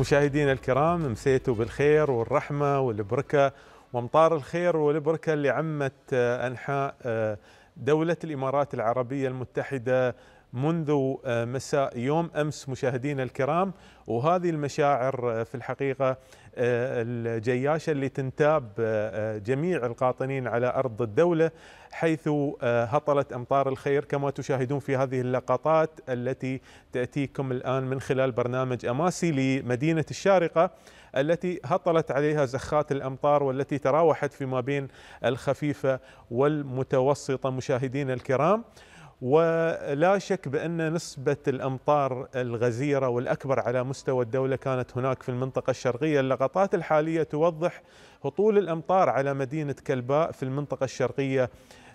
مشاهدينا الكرام مسيتوا بالخير والرحمة والبركة وامطار الخير والبركة اللي عمت آه، أنحاء آه، دولة الإمارات العربية المتحدة منذ آه، مساء يوم امس مشاهدينا الكرام وهذه المشاعر آه، في الحقيقه آه، الجياشه اللي تنتاب جميع القاطنين على ارض الدوله حيث هطلت امطار الخير كما تشاهدون في هذه اللقطات التي تاتيكم الان من خلال برنامج اماسي لمدينه الشارقه التي هطلت عليها زخات الامطار والتي تراوحت فيما بين الخفيفه والمتوسطه مشاهدينا الكرام ولا شك بأن نسبة الأمطار الغزيرة والأكبر على مستوى الدولة كانت هناك في المنطقة الشرقية اللقطات الحالية توضح هطول الأمطار على مدينة كلباء في المنطقة الشرقية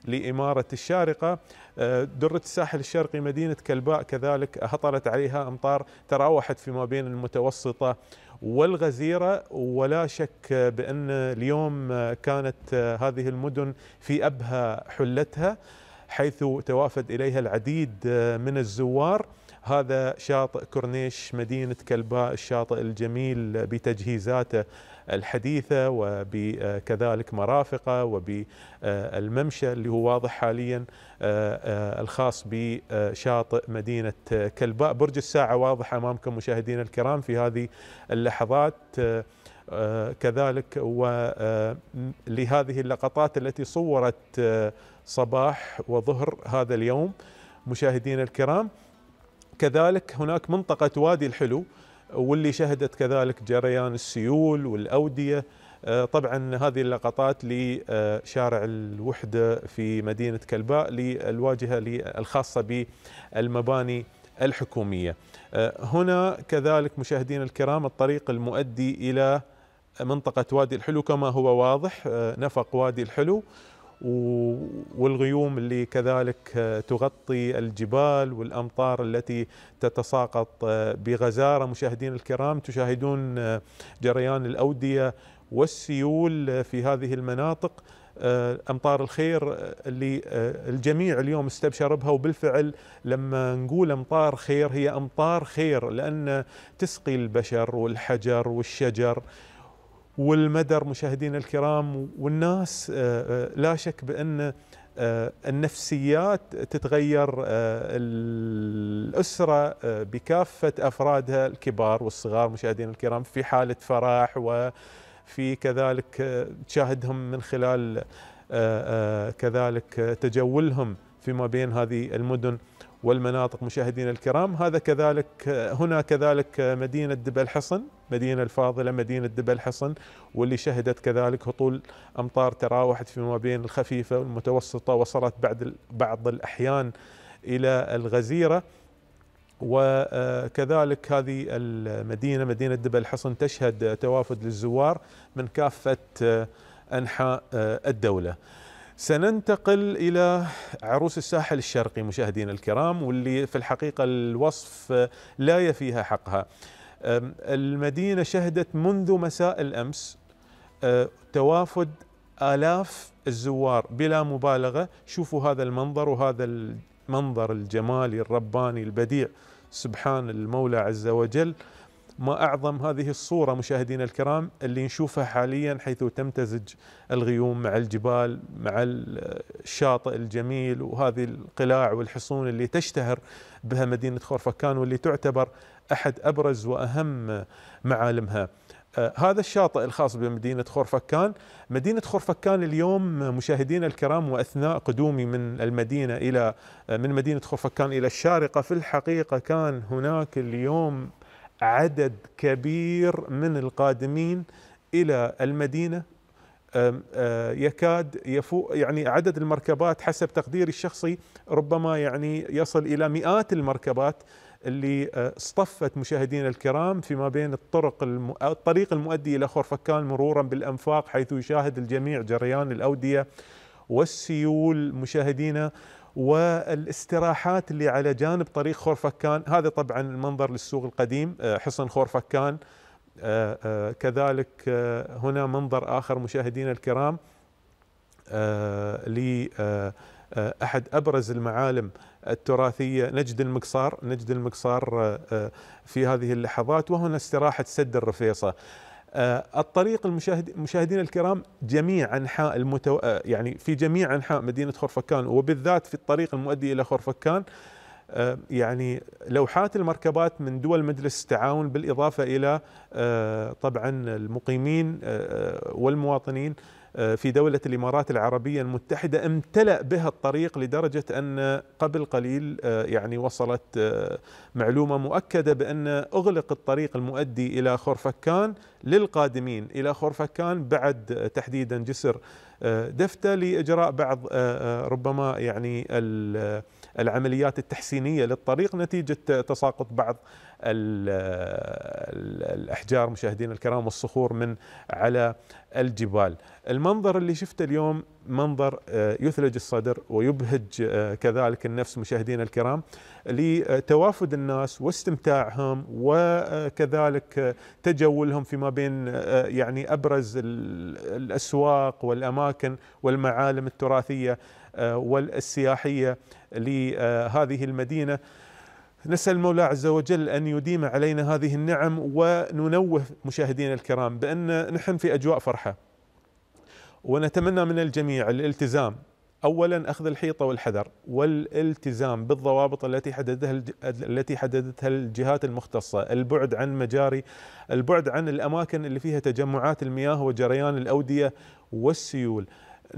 لإمارة الشارقة آه، درة الساحل الشرقي مدينة كلباء كذلك هطلت عليها أمطار تراوحت فيما بين المتوسطة والغزيرة ولا شك بأن اليوم كانت آه، هذه المدن في أبهى حلتها حيث توافد إليها العديد آه، من الزوار هذا شاطئ كورنيش مدينة كلباء الشاطئ الجميل بتجهيزاته الحديثة وكذلك مرافقه وبالممشى اللي هو واضح حاليا آه، آه، الخاص بشاطئ مدينة كلباء برج الساعة واضح أمامكم مشاهدينا الكرام في هذه اللحظات آه، كذلك ولهذه آه، اللقطات التي صورت آه، صباح وظهر هذا اليوم مشاهدينا الكرام كذلك هناك منطقة وادي الحلو واللي شهدت كذلك جريان السيول والأودية طبعا هذه اللقطات لشارع الوحدة في مدينة كلباء للواجهة الخاصة بالمباني الحكومية هنا كذلك مشاهدينا الكرام الطريق المؤدي إلى منطقة وادي الحلو كما هو واضح آه، نفق وادي الحلو والغيوم اللي كذلك آه، تغطي الجبال والامطار التي تتساقط آه، بغزاره مشاهدين الكرام تشاهدون جريان الاوديه والسيول في هذه المناطق امطار الخير اللي الجميع اليوم استبشر بها وبالفعل لما نقول امطار خير هي امطار خير لان تسقي البشر والحجر والشجر والمدر مشاهدينا الكرام والناس آه، آه، لا شك بأن آه، النفسيات تتغير الأسرة بكافة أفرادها الكبار والصغار مشاهدينا الكرام في حالة فرح وفي كذلك تشاهدهم من خلال كذلك تجولهم فيما بين هذه المدن والمناطق مشاهدينا الكرام هذا كذلك هنا كذلك مدينة دبل حصن مدينة الفاضلة مدينة دبل حصن واللي شهدت كذلك هطول أمطار تراوحت فيما بين الخفيفة والمتوسطة وصلت بعد بعض الأحيان إلى الغزيرة وكذلك هذه المدينة مدينة دبل حصن تشهد توافد للزوار من كافة أنحاء الدولة سننتقل إلى عروس الساحل الشرقي مشاهدينا الكرام واللي في الحقيقة الوصف لا يفيها حقها المدينة شهدت منذ مساء الأمس أه، توافد آلاف الزوار بلا مبالغة شوفوا هذا المنظر وهذا المنظر الجمالي الرباني البديع سبحان المولى عز وجل ما أعظم هذه الصورة مشاهدينا الكرام اللي نشوفها حاليا حيث تمتزج الغيوم مع الجبال مع الشاطئ الجميل وهذه القلاع والحصون اللي تشتهر بها مدينة خورفكان واللي تعتبر أحد أبرز وأهم معالمها آه، هذا الشاطئ الخاص بمدينة خورفكان مدينة خورفكان اليوم مشاهدينا الكرام وأثناء قدومي من المدينة إلى آه، من مدينة خورفكان إلى الشارقة في الحقيقة كان هناك اليوم عدد كبير من القادمين الى المدينه يكاد يفوق يعني عدد المركبات حسب تقديري الشخصي ربما يعني يصل الى مئات المركبات اللي اصطفت مشاهدينا الكرام فيما بين الطرق الم... الطريق المؤدي الى خورفكان مرورا بالانفاق حيث يشاهد الجميع جريان الاوديه والسيول مشاهدينا والاستراحات اللي على جانب طريق خورفكان هذا طبعا المنظر للسوق القديم آه، حصن خورفكان آه، آه، كذلك هنا منظر آخر مشاهدينا الكرام لأحد أبرز المعالم التراثية نجد المقصار نجد المقصار في هذه اللحظات وهنا استراحة سد الرفيصة آه، الطريق المشاهدين الكرام جميع انحاء المتو... آه، يعني في جميع انحاء مدينه خرفكان وبالذات في الطريق المؤدي الى خرفكان آه، يعني لوحات المركبات من دول مجلس التعاون بالاضافه الى طبعا المقيمين والمواطنين في دولة الإمارات العربية المتحدة امتلأ بها الطريق لدرجة أن قبل قليل آه، يعني وصلت آه، معلومة مؤكدة بأن أغلق الطريق المؤدي إلى خورفكان للقادمين إلى خورفكان بعد تحديدا جسر دفته لاجراء بعض آه، آه، ربما يعني آه، العمليات التحسينيه للطريق نتيجه تساقط بعض الاحجار مشاهدين الكرام والصخور من على الجبال. المنظر اللي شفته اليوم منظر آه، يثلج الصدر ويبهج آه، كذلك النفس مشاهدينا الكرام لتوافد الناس واستمتاعهم وكذلك آه، تجولهم فيما بين يعني ابرز الاسواق والاماكن والمعالم التراثيه والسياحيه لهذه المدينه نسأل المولى عز وجل أن يديم علينا هذه النعم وننوه مشاهدينا الكرام بأن نحن في أجواء فرحة ونتمنى من الجميع الالتزام اولا اخذ الحيطه والحذر والالتزام بالضوابط التي حددها التي حددتها الجهات المختصه، البعد عن مجاري، البعد عن الاماكن اللي فيها تجمعات المياه وجريان الاوديه والسيول.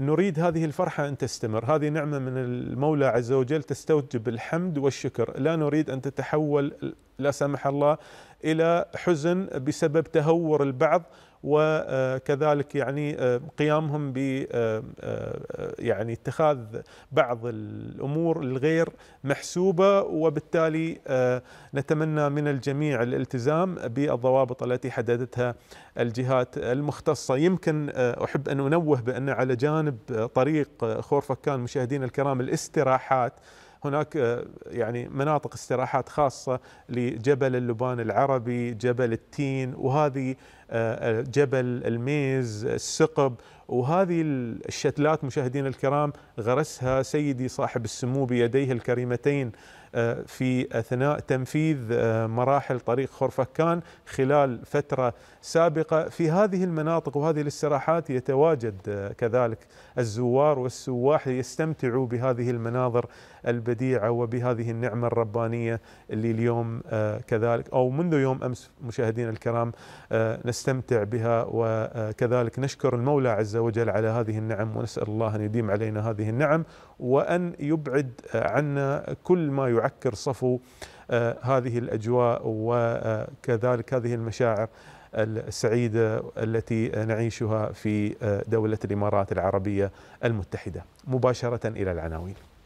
نريد هذه الفرحه ان تستمر، هذه نعمه من المولى عز وجل تستوجب الحمد والشكر، لا نريد ان تتحول لا سمح الله الى حزن بسبب تهور البعض وكذلك يعني آه، قيامهم ب آه، آه، يعني اتخاذ بعض الامور الغير محسوبه وبالتالي نتمنى من الجميع الالتزام بالضوابط التي حددتها الجهات المختصه يمكن احب ان انوه بان على جانب طريق خورفكان مشاهدينا الكرام الاستراحات هناك يعني مناطق استراحات خاصة لجبل اللبان العربي جبل التين وهذه جبل الميز الثقب وهذه الشتلات مشاهدينا الكرام غرسها سيدي صاحب السمو بيديه الكريمتين آه، في اثناء تنفيذ آه، مراحل طريق خرفكان خلال فتره سابقه في هذه المناطق وهذه الاستراحات يتواجد آه، كذلك الزوار والسواح يستمتعوا بهذه المناظر البديعه وبهذه النعمه الربانيه اللي اليوم كذلك او منذ يوم امس مشاهدينا الكرام نس نستمتع بها وكذلك نشكر المولى عز وجل على هذه النعم ونسأل الله أن يديم علينا هذه النعم وأن يبعد عنا كل ما يعكر صفو هذه الأجواء وكذلك هذه المشاعر السعيدة التي نعيشها في دولة الإمارات العربية المتحدة مباشرة إلى العناوين